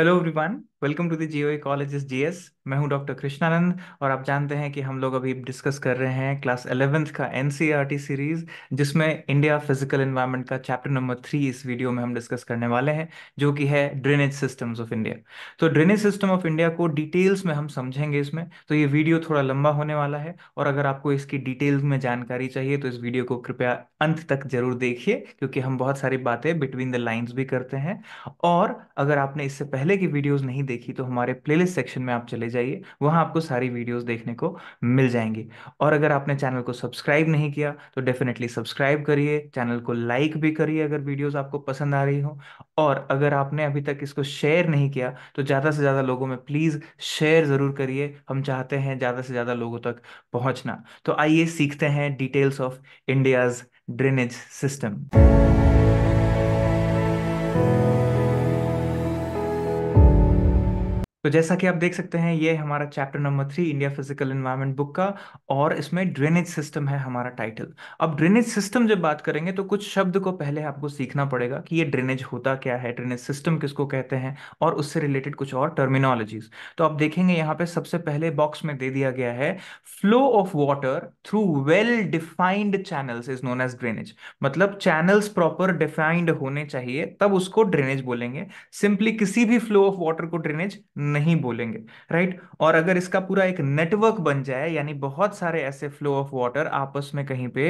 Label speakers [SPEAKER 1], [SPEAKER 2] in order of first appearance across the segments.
[SPEAKER 1] Hello everyone. Welcome to the geo G GS मैं हूं doctor Krishnanand और आप जानते हैं कि हम लोग अभी डिस्कस कर रहे हैं क्लास एलेवेंथ का एनसीईआरटी e सीरीज जिसमें इंडिया फिजिकल एनवायरनमेंट का चैप्टर नंबर थ्री इस वीडियो में हम डिस्कस करने वाले हैं जो कि है ड्रेनेज सिस्टम्स ऑफ इंडिया तो ड्रेनेज सिस्टम ऑफ इंडिया को डिटेल्स में हम समझेंगे इसमें तो ये वीडियो थोड़ा लंबा होने वाला है और अगर आपको इसकी डिटेल्स में जानकारी चाहिए तो इस वीडियो को कृपया अंत तक जरूर देखिए क्योंकि हम बहुत सारी बातें बिटवीन द लाइन्स भी करते हैं और अगर आपने इससे पहले की वीडियोज नहीं देखी तो हमारे प्लेलिस्ट सेक्शन में आप चले जाइए वहाँ आपको सारी वीडियोस देखने को मिल जाएंगी और अगर आपने चैनल को सब्सक्राइब नहीं किया तो डेफिनेटली सब्सक्राइब करिए चैनल को लाइक भी करिए अगर वीडियोस आपको पसंद आ रही हो और अगर आपने अभी तक इसको शेयर नहीं किया तो ज़्यादा से ज़्यादा लोगों में प्लीज़ शेयर ज़रूर करिए हम चाहते हैं ज़्यादा से ज़्यादा लोगों तक पहुँचना तो आइए सीखते हैं details of India's drainage system तो जैसा कि आप देख सकते हैं ये हमारा chapter number three India physical environment book का और इसमें ड्रेनेज सिस्टम है हमारा टाइटल अब ड्रेनेज सिस्टम जब बात करेंगे तो कुछ शब्द को पहले आपको सीखना पड़ेगा कि ये ड्रेनेज होता क्या है ड्रेनेज सिस्टम किसको कहते हैं और उससे रिलेटेड कुछ और टर्मिनोलॉजीज तो आप देखेंगे यहाँ पे सबसे पहले बॉक्स में दे दिया गया है flow of water through well defined channels is known as drainage मतलब चैनल्स प्रॉपर डिफाइंड होने चाहिए तब उसको ड्रेनेज बोलेंगे सिंपली किसी भी फ्लो ऑफ वाटर को ड्रेनेज नहीं बोलेंगे राइट और अगर इसका पूरा एक नेटवर्क बन जाए यानी बहुत सारे ऐसे फ्लो ऑफ वाटर आपस में कहीं पे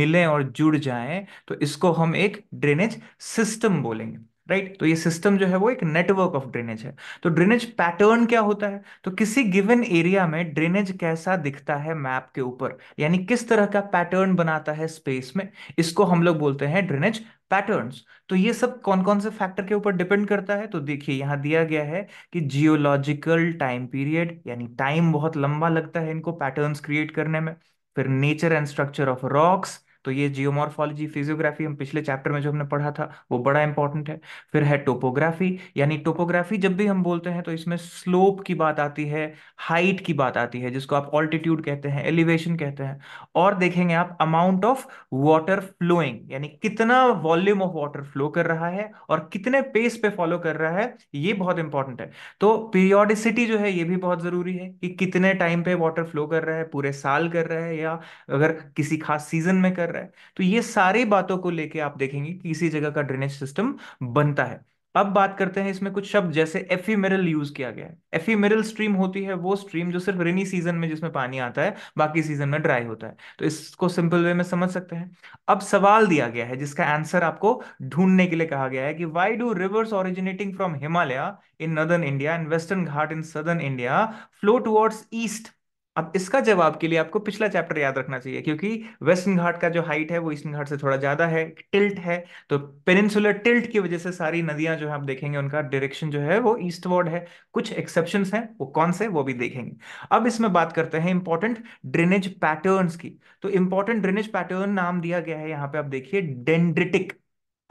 [SPEAKER 1] मिलें और जुड़ जाएं तो इसको हम एक ड्रेनेज सिस्टम बोलेंगे राइट right? तो ये सिस्टम जो है वो एक नेटवर्क ऑफ ड्रेनेज है तो ड्रेनेज पैटर्न क्या होता है तो किसी गिवन एरिया में ड्रेनेज कैसा दिखता है मैप के ऊपर यानी किस तरह का पैटर्न बनाता है स्पेस में इसको हम लोग बोलते हैं ड्रेनेज पैटर्न्स तो ये सब कौन कौन से फैक्टर के ऊपर डिपेंड करता है तो देखिए यहाँ दिया गया है कि जियोलॉजिकल टाइम पीरियड यानी टाइम बहुत लंबा लगता है इनको पैटर्न्स क्रिएट करने में फिर nature and structure of rocks तो ये जियोमॉर्फोलॉजी फिजियोग्राफी हम पिछले चैप्टर में जो हमने पढ़ा था वो बड़ा इंपॉर्टेंट है फिर है टोपोग्राफी यानी टोपोग्राफी जब भी हम बोलते हैं तो इसमें स्लोप की बात आती है हाइट की बात आती है जिसको आप ऑल्टीट्यूड कहते हैं एलिवेशन कहते हैं और देखेंगे आप अमाउंट ऑफ वाटर फ्लोइंग यानी कितना वॉल्यूम ऑफ वाटर फ्लो कर रहा है और कितने पेस पे फॉलो कर रहा है ये बहुत इंपॉर्टेंट है तो पीरियोडिसिटी जो है ये भी बहुत जरूरी है कि कितने टाइम पे वाटर फ्लो कर रहा है पूरे साल कर रहा है या अगर किसी खास सीजन में कर रहा है तो ये सारी बातों को लेके आप देखेंगे कि इसी जगह का ड्रेनेज सिस्टम बनता है अब बात करते हैं इसमें कुछ शब्द जैसे एफीमेरल यूज किया गया है एफीमेरल स्ट्रीम होती है वो स्ट्रीम जो सिर्फ रेनी सीजन में जिसमें पानी आता है बाकी सीजन में ड्राई होता है तो इसको सिंपल वे में समझ सकते हैं अब सवाल दिया गया है जिसका आंसर आपको ढूंढने के लिए कहा गया है कि why do rivers originating from Himalaya in northern India and western Ghat in southern India flow towards east अब इसका जवाब के लिए आपको पिछला चैप्टर याद रखना चाहिए क्योंकि वेस्टर्न घाट का जो हाइट है वो ईस्टर्न घाट से थोड़ा ज्यादा है टिल्ट है तो पेनिनसुलर टिल्ट की वजह से सारी नदियां जो है आप देखेंगे उनका डायरेक्शन जो है वो ईस्टवर्ड है कुछ एक्सेप्शन हैं वो कौन से वो भी देखेंगे अब इसमें बात करते हैं इंपॉर्टेंट ड्रेनेज पैटर्न की तो इंपॉर्टेंट ड्रेनेज पैटर्न नाम दिया गया है यहाँ पे आप देखिए डेंड्रिटिक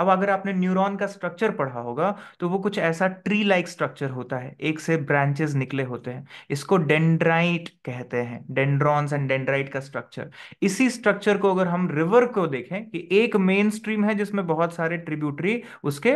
[SPEAKER 1] अब अगर आपने न्यूरॉन का स्ट्रक्चर पढ़ा होगा तो वो कुछ ऐसा ट्री लाइक स्ट्रक्चर होता है एक से ब्रांचेस निकले होते हैं इसको डेंड्राइट कहते हैं डेंड्रॉन्स एंड डेंड्राइट का स्ट्रक्चर इसी स्ट्रक्चर को अगर हम रिवर को देखें कि एक मेन स्ट्रीम है जिसमें बहुत सारे ट्रिब्यूटरी उसके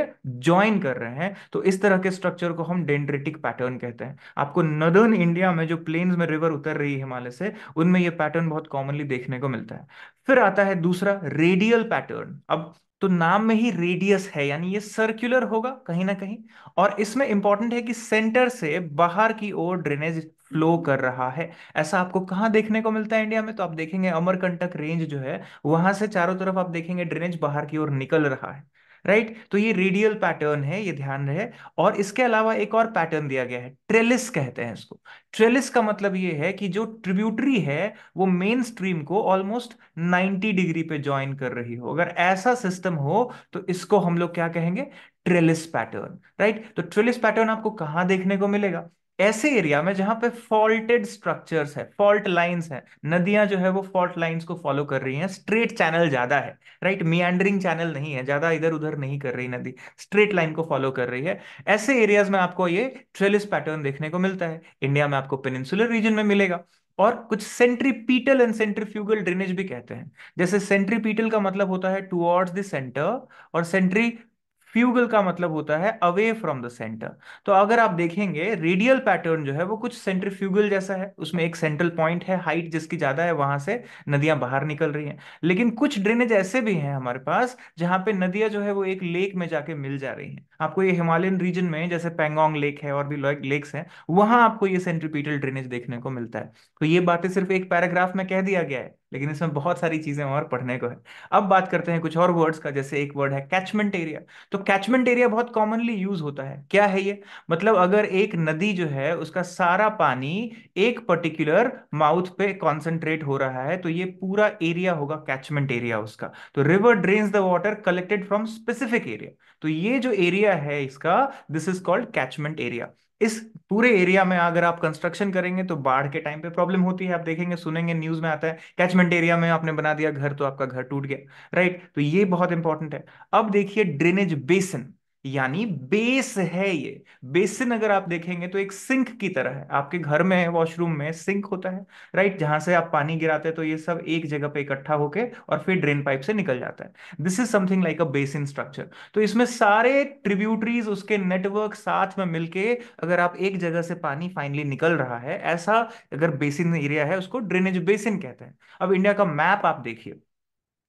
[SPEAKER 1] ज्वाइन कर रहे हैं तो इस तरह के स्ट्रक्चर को हम डेंड्रेटिक पैटर्न कहते हैं आपको नदर्न इंडिया में जो प्लेन्स में रिवर उतर रही है हिमालय से उनमें यह पैटर्न बहुत कॉमनली देखने को मिलता है फिर आता है दूसरा रेडियल पैटर्न अब तो नाम में ही रेडियस है यानी ये सर्कुलर होगा कहीं ना कहीं और इसमें इंपॉर्टेंट है कि सेंटर से बाहर की ओर ड्रेनेज फ्लो कर रहा है ऐसा आपको कहाँ देखने को मिलता है इंडिया में तो आप देखेंगे अमरकंटक रेंज जो है वहां से चारों तरफ आप देखेंगे ड्रेनेज बाहर की ओर निकल रहा है राइट तो ये रेडियल पैटर्न है ये ध्यान रहे और इसके अलावा एक और पैटर्न दिया गया है ट्रेलिस कहते हैं इसको ट्रेलिस का मतलब ये है कि जो ट्रिब्यूटरी है वो मेन स्ट्रीम को ऑलमोस्ट 90 डिग्री पे ज्वाइन कर रही हो अगर ऐसा सिस्टम हो तो इसको हम लोग क्या कहेंगे ट्रेलिस पैटर्न राइट तो ट्रेलिस पैटर्न आपको कहाँ देखने को मिलेगा ऐसे एरिया में जहां पे फॉल्टेड स्ट्रक्चर्स है फॉल्ट लाइंस है नदियां जो है वो फॉल्ट लाइंस को फॉलो कर रही हैं स्ट्रेट चैनल ज्यादा है राइट मियांडरिंग चैनल नहीं है ज्यादा इधर उधर नहीं कर रही नदी स्ट्रेट लाइन को फॉलो कर रही है ऐसे एरियाज में आपको ये ट्रेलिस पैटर्न देखने को मिलता है इंडिया में आपको पेनिनसुलर रीजन में मिलेगा और कुछ सेंट्रीपीटल एंड सेंट्रीफ्यूगल ड्रेनेज भी कहते हैं जैसे सेंट्रीपीटल का मतलब होता है टुवर्ड्स द सेंटर और सेंट्री फ्यूगल का मतलब होता है अवे फ्रॉम द सेंटर तो अगर आप देखेंगे रेडियल पैटर्न जो है वो कुछ सेंट्रीफ्यूगल जैसा है उसमें एक सेंट्रल पॉइंट है हाइट जिसकी ज्यादा है वहां से नदियां बाहर निकल रही हैं लेकिन कुछ ड्रेनेज ऐसे भी हैं हमारे पास जहां पे नदियां जो है वो एक लेक में जाके मिल जा रही हैं आपको ये हिमालयन रीजन में जैसे पेंगोंग लेक है और भी लेक्स हैं वहां आपको ये सेंट्रीपीटल ड्रेनेज देखने को मिलता है तो ये बातें सिर्फ एक पैराग्राफ में कह दिया गया है लेकिन इसमें बहुत सारी चीजें और पढ़ने को है अब बात करते हैं कुछ और वर्ड्स का जैसे एक वर्ड है कैचमेंट एरिया तो कैचमेंट एरिया बहुत कॉमनली यूज होता है क्या है ये मतलब अगर एक नदी जो है उसका सारा पानी एक पर्टिकुलर माउथ पे कॉन्सेंट्रेट हो रहा है तो ये पूरा एरिया होगा कैचमेंट एरिया उसका तो river drains the water collected from specific area तो ये जो एरिया है इसका this is called catchment area इस पूरे एरिया में अगर आप कंस्ट्रक्शन करेंगे तो बाढ़ के टाइम पे प्रॉब्लम होती है आप देखेंगे सुनेंगे न्यूज में आता है कैचमेंट एरिया में आपने बना दिया घर तो आपका घर टूट गया राइट तो ये बहुत इंपॉर्टेंट है अब देखिए ड्रेनेज बेसन यानी बेस है ये बेसिन अगर आप देखेंगे तो एक सिंक की तरह है आपके घर में वॉशरूम में सिंक होता है राइट जहां से आप पानी गिराते हैं तो ये सब एक जगह पे इकट्ठा होके और फिर ड्रेन पाइप से निकल जाता है this is something like a basin structure तो इसमें सारे ट्रिब्यूटरीज उसके नेटवर्क साथ में मिलके अगर आप एक जगह से पानी फाइनली निकल रहा है ऐसा अगर बेसिन एरिया है उसको ड्रेनेज बेसिन कहते हैं अब इंडिया का मैप आप देखिए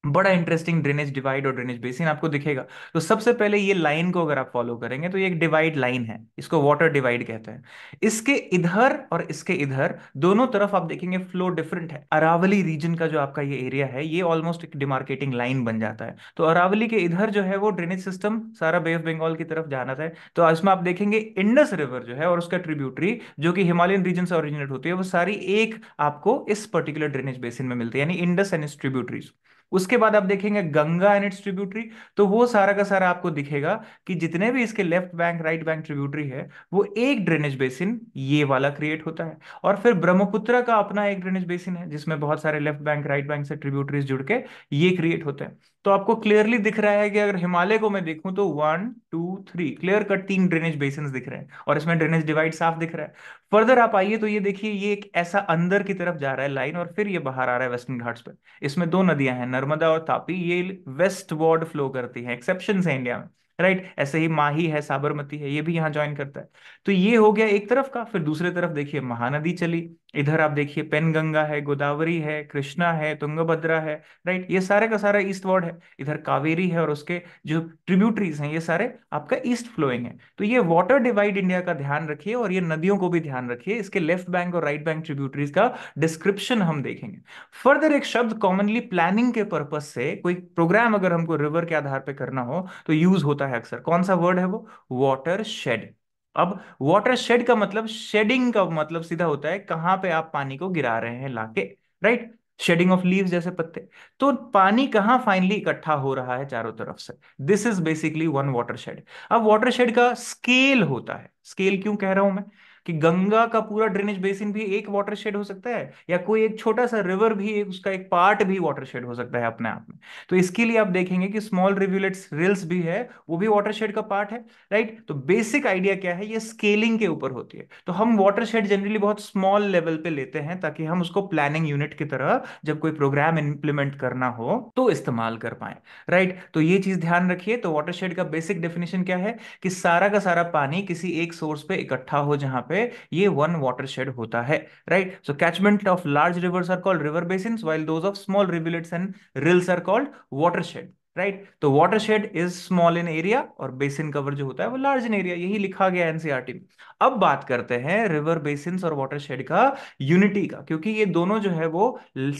[SPEAKER 1] बड़ा इंटरेस्टिंग ड्रेनेज डिवाइड और ड्रेनेज बेसिन आपको दिखेगा तो सबसे पहले ये लाइन को अगर आप फॉलो करेंगे तो ये एक डिवाइड लाइन है इसको वाटर डिवाइड कहते हैं इसके इधर और इसके इधर दोनों तरफ आप देखेंगे फ्लो डिफरेंट है अरावली रीजन का जो आपका ये एरिया है ये ऑलमोस्ट एक डिमार्केटिंग लाइन बन जाता है तो अरावली के इधर जो है वो ड्रेनेज सिस्टम सारा बे ऑफ बंगाल की तरफ जाना था तो इसमें आप देखेंगे इंडस रिवर जो है और उसका ट्रिब्यूटरी जो कि हिमालयन रीजन से ऑरिजिनेट होती है वो सारी एक आपको इस पर्टिकुलर ड्रेनेज बेसिन में मिलती है यानी इंडस एंड ट्रिब्यूटरीज उसके बाद आप देखेंगे गंगा एंड इट्स ट्रिब्यूटरी तो वो सारा का सारा आपको दिखेगा कि जितने भी इसके left bank right bank tributary है वो एक ड्रेनेज बेसिन ये वाला क्रिएट होता है और फिर ब्रह्मपुत्र का अपना एक ड्रेनेज बेसिन है जिसमें बहुत सारे लेफ्ट बैंक राइट बैंक से ट्रिब्यूटरीज जुड़ के ये क्रिएट होते हैं तो आपको क्लियरली दिख रहा है कि अगर हिमालय को मैं देखूं तो one two three clear cut तीन ड्रेनेज बेसिन दिख रहे हैं और इसमें ड्रेनेज डिवाइड साफ दिख रहा है फर्दर आप आइए तो ये देखिए ये एक ऐसा अंदर की तरफ जा रहा है लाइन और फिर ये बाहर आ रहा है वेस्टर्न घाट्स पर इसमें दो नदियां हैं नर्मदा और तापी ये वेस्ट वार्ड फ्लो करती है एक्सेप्शन है इंडिया में राइट right? ऐसे ही माही है साबरमती है ये भी यहाँ ज्वाइन करता है तो ये हो गया एक तरफ का फिर दूसरे तरफ देखिए महानदी चली इधर आप देखिए पेनगंगा है गोदावरी है कृष्णा है तुंगभद्रा है राइट ये सारे का सारा ईस्ट वर्ड है इधर कावेरी है और उसके जो ट्रिब्यूटरीज हैं ये सारे आपका ईस्ट फ्लोइंग है तो ये वाटर डिवाइड इंडिया का ध्यान रखिए और ये नदियों को भी ध्यान रखिए इसके लेफ्ट बैंक और राइट बैंक ट्रिब्यूटरीज का डिस्क्रिप्शन हम देखेंगे फर्दर एक शब्द कॉमनली प्लानिंग के पर्पज से कोई प्रोग्राम अगर हमको रिवर के आधार पर करना हो तो यूज होता है अक्सर कौन सा वर्ड है वो वॉटर शेड अब वाटर शेड का मतलब शेडिंग का मतलब सीधा होता है कहां पे आप पानी को गिरा रहे हैं लाके राइट शेडिंग ऑफ लीव्स जैसे पत्ते तो पानी कहाँ फाइनली इकट्ठा हो रहा है चारों तरफ से this is basically one water shed अब वाटर शेड का स्केल होता है स्केल क्यों कह रहा हूं मैं कि गंगा का पूरा ड्रेनेज बेसिन भी एक वाटरशेड हो सकता है या कोई एक छोटा सा रिवर भी एक उसका एक पार्ट भी वाटरशेड हो सकता है अपने आप में तो इसके लिए आप देखेंगे कि स्मॉल रिव्यूलेट्स रिल्स भी है वो भी वाटरशेड का पार्ट है राइट तो बेसिक आइडिया क्या है ये स्केलिंग के ऊपर होती है तो हम वाटरशेड जनरली बहुत स्मॉल लेवल पे लेते हैं ताकि हम उसको प्लानिंग यूनिट की तरह जब कोई प्रोग्राम इंप्लीमेंट करना हो तो इस्तेमाल कर पाए राइट तो ये चीज ध्यान रखिए तो वाटरशेड का बेसिक डेफिनेशन क्या है कि सारा का सारा पानी किसी एक सोर्स पे इकट्ठा हो जहां पे ये वन वाटरशेड होता है right so catchment of large rivers are called river basin while those of small rivulets and rills are called watershed right तो water shed is small in area और बेसिन कवर जो होता है वो large in area यही लिखा गया NCERT e में अब बात करते हैं रिवर बेसिन और वाटर शेड का यूनिटी का क्योंकि ये दोनों जो है वो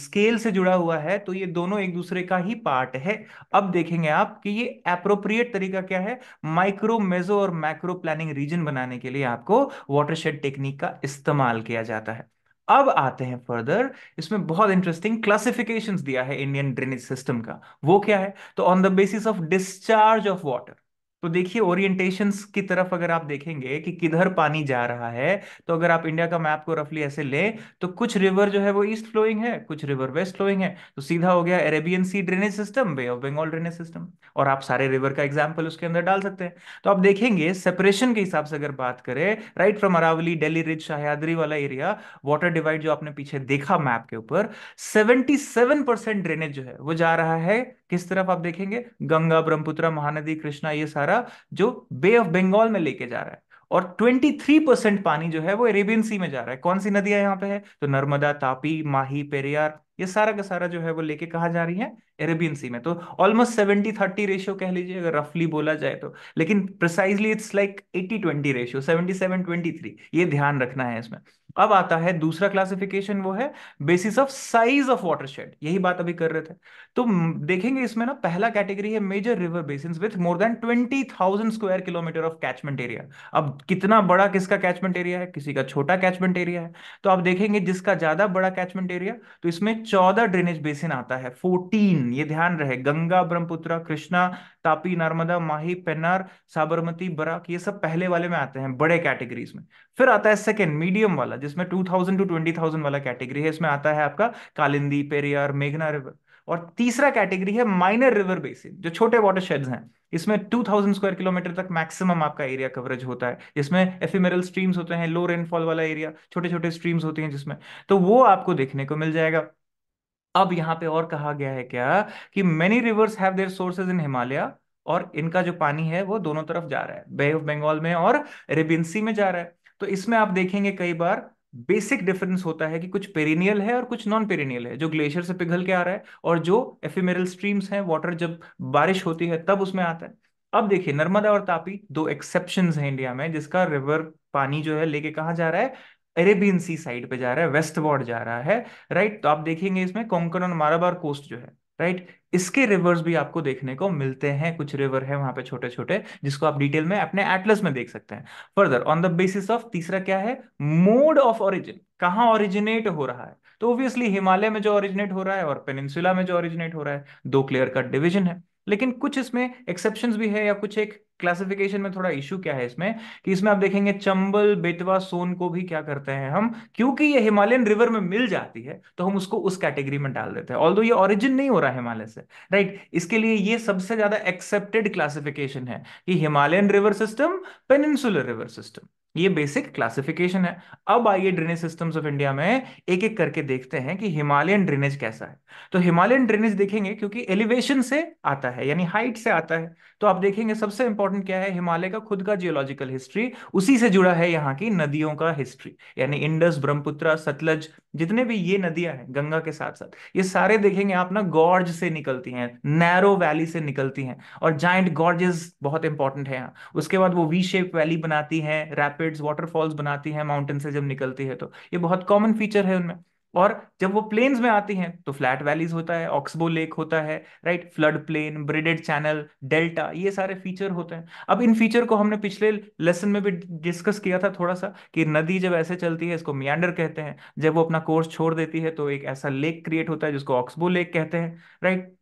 [SPEAKER 1] स्केल से जुड़ा हुआ है तो ये दोनों एक दूसरे का ही पार्ट है अब देखेंगे आप कि ये अप्रोप्रिएट तरीका क्या है माइक्रो मेजो और माइक्रो प्लानिंग रीजन बनाने के लिए आपको वाटर शेड टेक्निक का इस्तेमाल किया जाता है अब आते हैं फर्दर इसमें बहुत इंटरेस्टिंग क्लासिफिकेशन दिया है इंडियन ड्रेनेज सिस्टम का वो क्या है तो on the basis of discharge of water तो देखिए ओरिएंटेशंस की तरफ अगर आप देखेंगे कि किधर पानी जा रहा है तो अगर आप इंडिया का मैप को रफली ऐसे लें तो कुछ रिवर जो है वो ईस्ट फ्लोइंग है कुछ रिवर वेस्ट फ्लोइंग है तो सीधा हो गया Arabian sea drainage system bay of Bengal drainage system और आप सारे रिवर का एग्जाम्पल उसके अंदर डाल सकते हैं तो आप देखेंगे सेपरेशन के हिसाब से अगर बात करें right from Aravali Delhi ridge Sahyadri वाला एरिया वाटर डिवाइड जो आपने पीछे देखा मैप के ऊपर सेवेंटी ड्रेनेज जो है वो जा रहा है किस तरफ आप देखेंगे गंगा ब्रह्मपुत्र महानदी कृष्णा ये सारा जो बे ऑफ बंगाल में लेके जा रहा है और 23 परसेंट पानी जो है वो अरेबियन सी में जा रहा है कौन सी नदियां यहाँ पे है तो नर्मदा तापी माही पेरियार ये सारा का सारा जो है वो लेके कहा जा रही है अरेबियन सी में तो ऑलमोस्ट सेवेंटी थर्टी रेशियो कह लीजिए अगर रफली बोला जाए तो लेकिन precisely it's like eighty twenty ratio seventy seven twenty three ये ध्यान रखना है इसमें अब आता है दूसरा क्लासिफिकेशन वो है basis of size of watershed यही बात अभी कर रहे थे तो देखेंगे इसमें ना पहला कैटेगरी है major river basin with more than twenty thousand square kilometre of catchment area अब कितना बड़ा किसका कैचमेंट एरिया है किसी का छोटा कैचमेंट एरिया है तो आप देखेंगे जिसका ज्यादा बड़ा कैचमेंट एरिया तो इसमें चौदह ड्रेनेज बेसिन आता है फोर्टीन ये ध्यान रहे गंगा ब्रह्मपुत्र कृष्णा तापी नर्मदा माही पेनार साबरमती बराक ये सब पहले वाले में आते हैं बड़े कैटेगरीज में फिर आता है सेकेंड मीडियम वाला जिसमें two thousand to twenty thousand वाला कैटेगरी है इसमें आता है आपका कालिंदी पेरियार मेघना रिवर और तीसरा कैटेगरी है माइनर रिवर बेसिन जो छोटे वाटर शेड्स हैं इसमें 2000 स्क्वायर किलोमीटर तक मैक्सिमम आपका एरिया कवरेज होता है जिसमें एफिमेरल स्ट्रीम्स होते हैं लो रेनफॉल वाला एरिया छोटे छोटे स्ट्रीम्स होती हैं जिसमें तो वो आपको देखने को मिल जाएगा अब यहाँ पे और कहा गया है क्या कि many rivers have their sources in Himalaya और इनका जो पानी है वो दोनों तरफ जा रहा है बे ऑफ बंगाल में और अरेबियन सी में जा रहा है तो इसमें आप देखेंगे कई बार बेसिक डिफरेंस होता है कि कुछ पेरिनियल है और कुछ नॉन पेरिनियल है जो ग्लेशियर से पिघल के आ रहा है और जो एफिमेरल स्ट्रीम्स हैं वाटर जब बारिश होती है तब उसमें आता है अब देखिए नर्मदा और तापी दो एक्सेप्शन है इंडिया में जिसका रिवर पानी जो है लेके कहा जा रहा है अरेबियन सी साइड पे जा रहा है वेस्ट वॉर्ड जा रहा है राइट तो आप देखेंगे इसमें कोंकण और माराबार कोस्ट जो है राइट इसके रिवर्स भी आपको देखने को मिलते हैं कुछ रिवर है वहां पे छोटे छोटे जिसको आप डिटेल में अपने एटलस में देख सकते हैं further on the basis of तीसरा क्या है मोड ऑफ ओरिजिन कहाँ ओरिजिनेट हो रहा है तो ऑब्वियसली हिमालय में जो ओरिजिनेट हो रहा है और पेनिनसुला में जो ओरिजिनेट हो रहा है दो क्लियर कट डिविजन है लेकिन कुछ इसमें एक्सेप्शन भी है या कुछ एक क्लासिफिकेशन में थोड़ा इश्यू क्या है इसमें कि इसमें आप देखेंगे चंबल बेतवा सोन को भी क्या करते हैं हम क्योंकि ये हिमालयन रिवर में मिल जाती है तो हम उसको उस कैटेगरी में डाल देते हैं ऑल ये ओरिजिन नहीं हो रहा है हिमालय से राइट इसके लिए ये सबसे ज्यादा एक्सेप्टेड क्लासिफिकेशन है कि Himalayan river system peninsular river system ये बेसिक क्लासिफिकेशन है अब आइए ड्रेनेज सिस्टम्स ऑफ इंडिया में एक एक करके देखते हैं कि हिमालयन ड्रेनेज कैसा है तो हिमालयन ड्रेनेज देखेंगे क्योंकि एलिवेशन से आता है यानी हाइट से आता है तो आप देखेंगे सबसे इंपॉर्टेंट क्या है हिमालय का खुद का जियोलॉजिकल हिस्ट्री उसी से जुड़ा है यहाँ की नदियों का हिस्ट्री यानी इंडस ब्रह्मपुत्र सतलज जितने भी ये नदियां हैं गंगा के साथ साथ ये सारे देखेंगे आप ना गॉर्ज से निकलती हैं नैरो वैली से निकलती हैं और जाइंट गॉर्जेस बहुत इंपॉर्टेंट है यहाँ उसके बाद वो वी शेप वैली बनाती हैं रैपिड्स वाटरफॉल्स बनाती हैं माउंटेन से जब निकलती है तो ये बहुत कॉमन फीचर है उनमें और जब वो प्लेन्स में आती हैं तो फ्लैट वैलीज होता है ऑक्सबो लेक होता है right flood plain braided channel delta ये सारे फीचर होते हैं अब इन फीचर को हमने पिछले लेसन में भी डिस्कस किया था थोड़ा सा कि नदी जब ऐसे चलती है इसको मियांडर कहते हैं जब वो अपना कोर्स छोड़ देती है तो एक ऐसा लेक क्रिएट होता है जिसको ऑक्सबो लेक कहते हैं राइट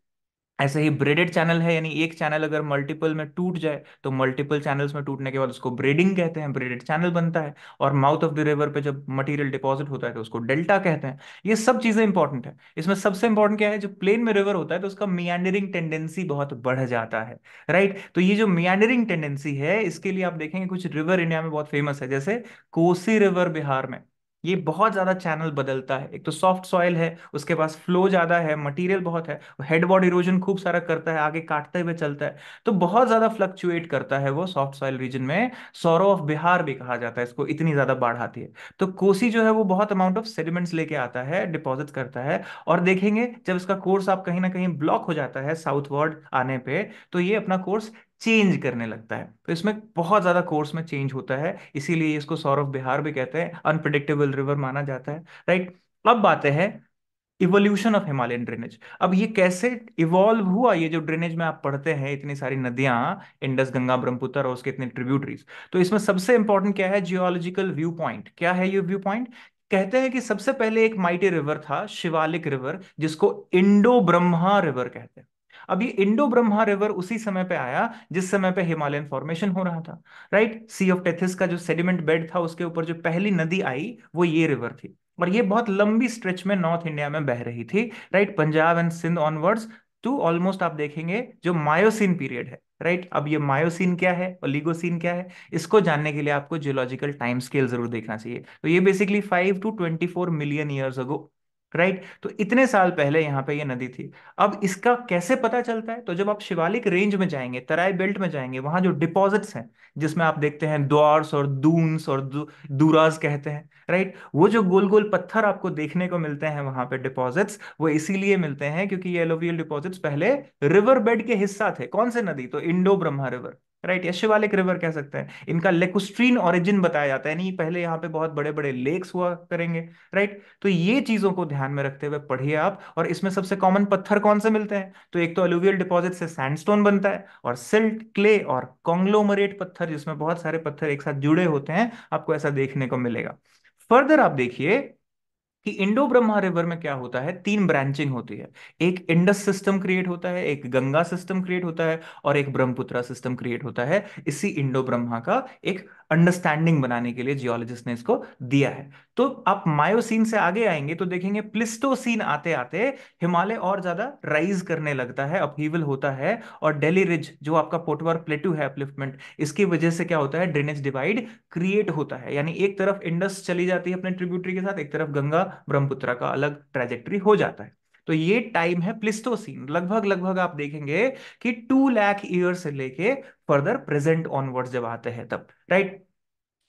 [SPEAKER 1] ऐसे ही ब्रेडेड चैनल है यानी एक चैनल अगर मल्टीपल में टूट जाए तो मल्टीपल चैनल्स में टूटने के बाद उसको ब्रेडिंग कहते हैं ब्रेडेड चैनल बनता है और माउथ ऑफ द रिवर पे जब मटेरियल डिपॉजिट होता है तो उसको डेल्टा कहते हैं ये सब चीजें इंपॉर्टेंट है इसमें सबसे इंपॉर्टेंट क्या है जो प्लेन में रिवर होता है तो उसका मियांडरिंग टेंडेंसी बहुत बढ़ जाता है राइट तो ये जो मियांडरिंग टेंडेंसी है इसके लिए आप देखेंगे कुछ रिवर इंडिया में बहुत फेमस है जैसे कोसी रिवर बिहार में ये बहुत ज़्यादा चैनल बदलता है एक तो सॉफ्ट सॉइल है उसके पास फ्लो ज़्यादा है मटेरियल बहुत है हेड बॉड इरोजन खूब सारा करता है आगे काटते हुए चलता है तो बहुत ज़्यादा फ्लक्चुएट करता है वो सॉफ्ट सॉइल रीजन में सौरव ऑफ बिहार भी कहा जाता है इसको इतनी ज़्यादा बाढ़ आती है तो कोसी जो है वो बहुत अमाउंट ऑफ सेडिमेंट्स लेके आता है डिपॉजिट करता है और देखेंगे जब इसका कोर्स आप कहीं ना कहीं ब्लॉक हो जाता है साउथ वर्ड आने पर तो ये अपना कोर्स चेंज करने लगता है तो इसमें बहुत ज़्यादा कोर्स में चेंज होता है इसीलिए इसको सौरभ बिहार भी कहते हैं अनप्रडिक्टेबल रिवर माना जाता है राइट अब बातें हैं इवोल्यूशन ऑफ हिमालयन ड्रेनेज अब ये कैसे इवॉल्व हुआ ये जो ड्रेनेज में आप पढ़ते हैं इतनी सारी नदियां इंडस गंगा ब्रह्मपुत्र और उसके इतने ट्रिब्यूटरीज तो इसमें सबसे इंपॉर्टेंट क्या है जियोलॉजिकल व्यू पॉइंट क्या है ये व्यू पॉइंट कहते हैं कि सबसे पहले एक माइटी रिवर था शिवालिक रिवर जिसको इंडो ब्रह्मा रिवर कहते हैं अब ये इंडो ब्रह्मा रिवर उसी समय पे आया जिस समय पे हिमालयन फॉर्मेशन हो रहा था राइट सी ऑफ टेथिस का जो सेडिमेंट बेड था उसके ऊपर जो पहली नदी आई वो ये रिवर थी और ये बहुत लंबी स्ट्रेच में नॉर्थ इंडिया में बह रही थी right Punjab and Sindh onwards to almost आप देखेंगे जो मायोसिन पीरियड है राइट अब ये मायोसिन क्या है और लीगोसिन क्या है इसको जानने के लिए आपको जियोलॉजिकल टाइम स्केल जरूर देखना चाहिए तो ये basically five to twenty four million years ago right तो इतने साल पहले यहाँ पे ये नदी थी अब इसका कैसे पता चलता है तो जब आप शिवालिक रेंज में जाएंगे तराई बेल्ट में जाएंगे वहां जो डिपॉजिट्स हैं जिसमें आप देखते हैं द्वार्स और दून्स और दूराज कहते हैं राइट वो जो गोल गोल पत्थर आपको देखने को मिलते हैं वहां पे डिपॉजिट्स वो इसीलिए मिलते हैं क्योंकि ये एलोवियल डिपॉजिट्स पहले रिवर बेड के हिस्सा थे कौन से नदी तो इंडो ब्रह्मा रिवर राइट या शिवालिक रिवर कह सकते हैं इनका लेकुस्ट्रीन ऑरिजिन बताया जाता है नहीं पहले यहाँ पे बहुत बड़े बड़े लेक्स हुआ करेंगे राइट तो ये चीजों को ध्यान में रखते हुए पढ़िए आप और इसमें सबसे कॉमन पत्थर कौन से मिलते हैं तो एक तो अलूवियल डिपॉजिट से सैंडस्टोन बनता है और सिल्ट क्ले और कॉन्ग्लोमरेट पत्थर जिसमें बहुत सारे पत्थर एक साथ जुड़े होते हैं आपको ऐसा देखने को मिलेगा फर्दर आप देखिए कि इंडो ब्रह्मा रिवर में क्या होता है तीन ब्रांचिंग होती है एक इंडस सिस्टम क्रिएट होता है एक गंगा सिस्टम क्रिएट होता है और एक ब्रह्मपुत्रा सिस्टम क्रिएट होता है इसी इंडो ब्रह्मा का एक अंडरस्टैंडिंग बनाने के लिए जियोलॉजिस्ट ने इसको दिया है तो आप मायोसीन से आगे आएंगे तो देखेंगे प्लिस्टोसीन आते आते हिमालय और ज्यादा राइज करने लगता है अपहीवल होता है और डेली रिज जो आपका पोटवर प्लेटू है अपलिफ्टमेंट इसकी वजह से क्या होता है ड्रेनेज डिवाइड क्रिएट होता है यानी एक तरफ इंडस चली जाती है अपने ट्रिब्यूटरी के साथ एक तरफ गंगा ब्रह्मपुत्रा का अलग ट्रेजेक्ट्री हो जाता है तो ये टाइम है प्लिस्टोसीन लगभग लगभग आप देखेंगे कि टू लैख ईयर से लेके फर्दर प्रेजेंट ऑनवर्ड जब आते हैं तब राइट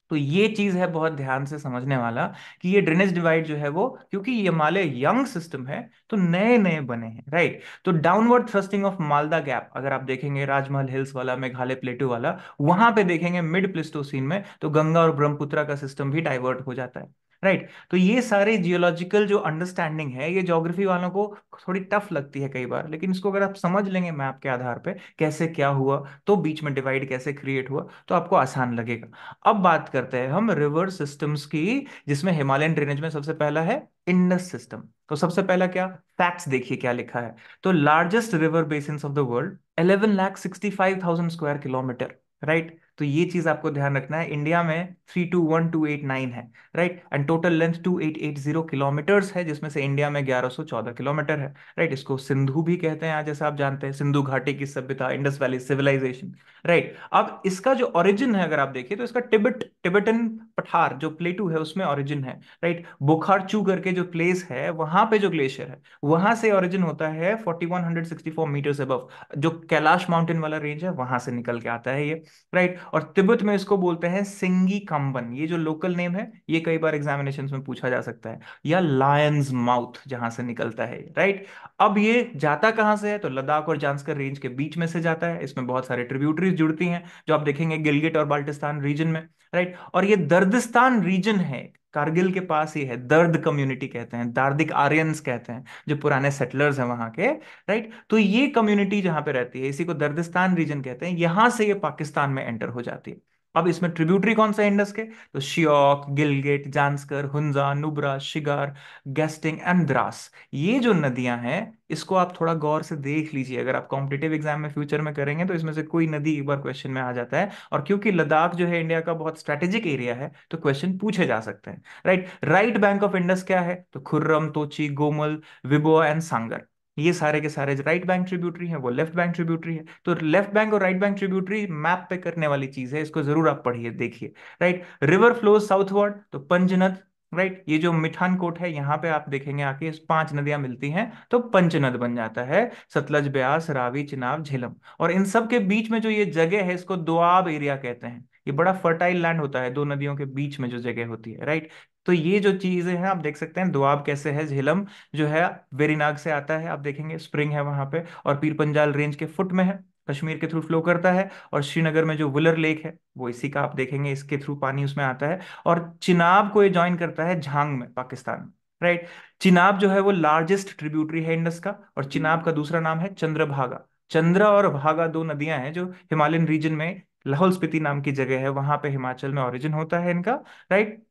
[SPEAKER 1] तो ये चीज है बहुत ध्यान से समझने वाला कि ये ड्रेनेज डिवाइड जो है वो क्योंकि ये माले यंग सिस्टम है तो नए नए बने हैं राइट तो downward thrusting of Malda gap अगर आप देखेंगे राजमहल हिल्स वाला मेघालय प्लेटू वाला वहां पे देखेंगे मिड प्लिस्टोसीन में तो गंगा और ब्रह्मपुत्रा का सिस्टम भी डाइवर्ट हो जाता है राइट right. तो ये सारे जियोलॉजिकल जो अंडरस्टैंडिंग है ये ज्योग्राफी वालों को थोड़ी टफ लगती है कई बार लेकिन इसको अगर आप समझ लेंगे मैप के आधार पे कैसे क्या हुआ तो बीच में डिवाइड कैसे क्रिएट हुआ तो आपको आसान लगेगा अब बात करते हैं हम रिवर सिस्टम्स की जिसमें हिमालयन ड्रेनेज में सबसे पहला है इंडस सिस्टम तो सबसे पहला क्या फैक्ट्स देखिए क्या लिखा है तो largest river basin of the world eleven lakh sixty five thousand square kilometre right तो ये चीज आपको ध्यान रखना है इंडिया में three two one two eight nine है right and total length two eight eight zero kilometres है जिसमें से इंडिया में ग्यारह सौ चौदह किलोमीटर है राइट इसको सिंधु भी कहते हैं जैसे आप जानते हैं सिंधु घाटी की सभ्यता Indus valley civilisation right right. अब इसका जो ओरिजिन है अगर आप देखिए तो इसका टिबेट टिबेटन पठार जो प्लेटू है उसमें ओरिजिन है राइट right? चू करके जो प्लेस है वहां पे जो ग्लेशियर है वहां से ओरिजिन होता है 4164 मीटर्स अबव जो कैलाश माउंटेन वाला रेंज है वहां से निकल के आता है ये राइट right? और तिब्बत में इसको बोलते हैं सिंगी कम्बन ये जो लोकल नेम है ये कई बार एग्जामिनेशन में पूछा जा सकता है या लायंस माउथ जहां से निकलता है राइट right? अब ये जाता कहां से है तो लद्दाख और जांसकर रेंज के बीच में से जाता है इसमें बहुत सारे ट्रिब्यूटरी जुड़ती हैं जो आप देखेंगे गिलगिट और बाल्टिस्तान रीजन में राइट और ये दर्दिस्तान रीजन है कारगिल के पास ही है दर्द कम्युनिटी कहते हैं दार्दिक आर्यंस कहते हैं जो पुराने सेटलर्स हैं वहां के राइट तो ये कम्युनिटी जहां पे रहती है इसी को दर्दिस्तान रीजन कहते हैं यहां से ये पाकिस्तान में एंटर हो जाती है अब इसमें ट्रिब्यूटरी कौन सा है इंडस के तो शियोक गिलगेट जांस्कर हुंजा नुब्रा शिगार गेस्टिंग एंड द्रास ये जो नदियां हैं इसको आप थोड़ा गौर से देख लीजिए अगर आप कॉम्पिटेटिव एग्जाम में फ्यूचर में करेंगे तो इसमें से कोई नदी एक बार क्वेश्चन में आ जाता है और क्योंकि लद्दाख जो है इंडिया का बहुत स्ट्रेटेजिक एरिया है तो क्वेश्चन पूछे जा सकते हैं right right bank of Indus क्या है तो खुर्रम तोची गोमल विबो एंड सांगर ये सारे के सारे राइट बैंक ट्रिब्यूटरी है वो लेफ्ट बैंक ट्रिब्यूटरी है तो लेफ्ट बैंक और राइट बैंक ट्रिब्यूटरी मैप पे करने वाली चीज है इसको जरूर आप पढ़िए देखिए राइट रिवर फ्लो साउथवर्ड तो पंचनद राइट ये जो मिठानकोट है यहाँ पे आप देखेंगे आके पांच नदियां मिलती हैं तो पंचनद बन जाता है सतलज ब्यास रावी चिनाब झेलम और इन सब के बीच में जो ये जगह है इसको दुआब एरिया कहते हैं ये बड़ा फर्टाइल लैंड होता है दो नदियों के बीच में जो जगह होती है राइट तो ये जो चीजें हैं आप देख सकते हैं दुआब कैसे है झेलम जो है वेरीनाग से आता है आप देखेंगे स्प्रिंग है वहां पे और पीर पंजाल रेंज के फुट में है कश्मीर के थ्रू फ्लो करता है और श्रीनगर में जो वुलर लेक है वो इसी का आप देखेंगे इसके थ्रू पानी उसमें आता है और चिनाब को ये ज्वाइन करता है झांग में पाकिस्तान में राइट चिनाब जो है वो लार्जेस्ट ट्रिब्यूटरी है इंडस का और चिनाब का दूसरा नाम है चंद्रभागा चंद्र और भागा दो नदियां हैं जो हिमालयन रीजन में लाहौल स्पीति नाम की जगह है वहां पे हिमाचल में ओरिजिन होता है इनका राइट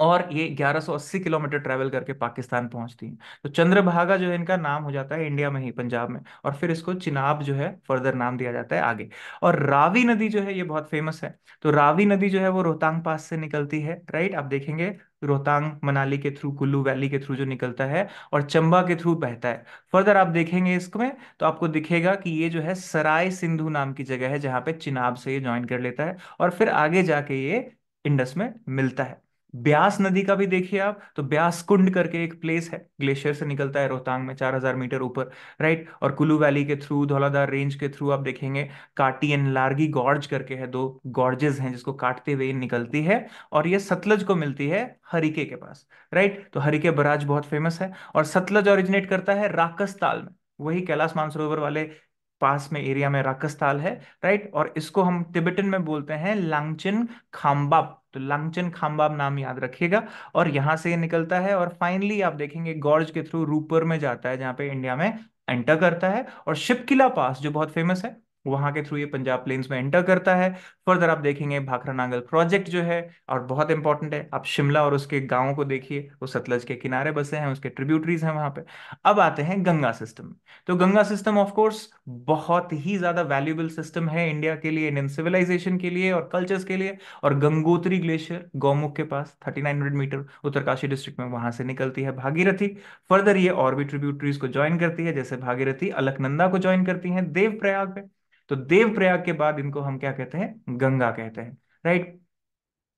[SPEAKER 1] और ये 1180 किलोमीटर ट्रेवल करके पाकिस्तान पहुंचती हैं तो चंद्रभागा जो है इनका नाम हो जाता है इंडिया में ही पंजाब में और फिर इसको चिनाब जो है फर्दर नाम दिया जाता है आगे और रावी नदी जो है ये बहुत फेमस है तो रावी नदी जो है वो रोहतांग पास से निकलती है राइट आप देखेंगे रोहतांग मनाली के थ्रू कुल्लू वैली के थ्रू जो निकलता है और चंबा के थ्रू बहता है फर्दर आप देखेंगे इसमें तो आपको दिखेगा कि ये जो है सराय सिंधु नाम की जगह है जहाँ पे चिनाब से ये ज्वाइन कर लेता है और फिर आगे जाके ये इंडस में मिलता है ब्यास नदी का भी देखिए आप तो ब्यास कुंड करके एक प्लेस है ग्लेशियर से निकलता है रोहतांग में चार हजार मीटर ऊपर राइट और कुल्लू वैली के थ्रू धौलाधार रेंज के थ्रू आप देखेंगे काटी एंड लार्गी गॉर्ज करके है दो गॉर्जेस हैं जिसको काटते हुए निकलती है और ये सतलज को मिलती है हरिके के पास राइट तो हरिके बराज बहुत फेमस है और सतलज ओरिजिनेट करता है राकस ताल में वही कैलाश मानसरोवर वाले पास में एरिया में राकस ताल है राइट और इसको हम तिबेटन में बोलते हैं लांगचिन खाम्बाप तो लांगचन खाम्बाब नाम याद रखिएगा और यहां से निकलता है और फाइनली आप देखेंगे गॉर्ज के थ्रू रूपर में जाता है जहां पे इंडिया में एंटर करता है और शिपकिला पास जो बहुत फेमस है वहां के थ्रू ये पंजाब प्लेन्स में एंटर करता है फर्दर आप देखेंगे भाखरा नांगल प्रोजेक्ट जो है और बहुत इंपॉर्टेंट है आप शिमला और उसके गाँव को देखिए वो सतलज के किनारे बसे हैं उसके ट्रिब्यूटरीज हैं वहां पे अब आते हैं गंगा सिस्टम तो गंगा सिस्टम ऑफकोर्स बहुत ही ज्यादा वैल्यूबल सिस्टम है इंडिया के लिए इंडियन सिविलाइजेशन के लिए और कल्चर्स के लिए और गंगोत्री ग्लेशियर गौमुख के पास थर्टी मीटर उत्तरकाशी डिस्ट्रिक्ट में वहां से निकलती है भागीरथी फर्दर ये और भी ट्रिब्यूटरीज को ज्वाइन करती है जैसे भागीरथी अलकनंदा को ज्वाइन करती है देवप्रयाग में तो देवप्रयाग के बाद इनको हम क्या कहते हैं गंगा कहते हैं राइट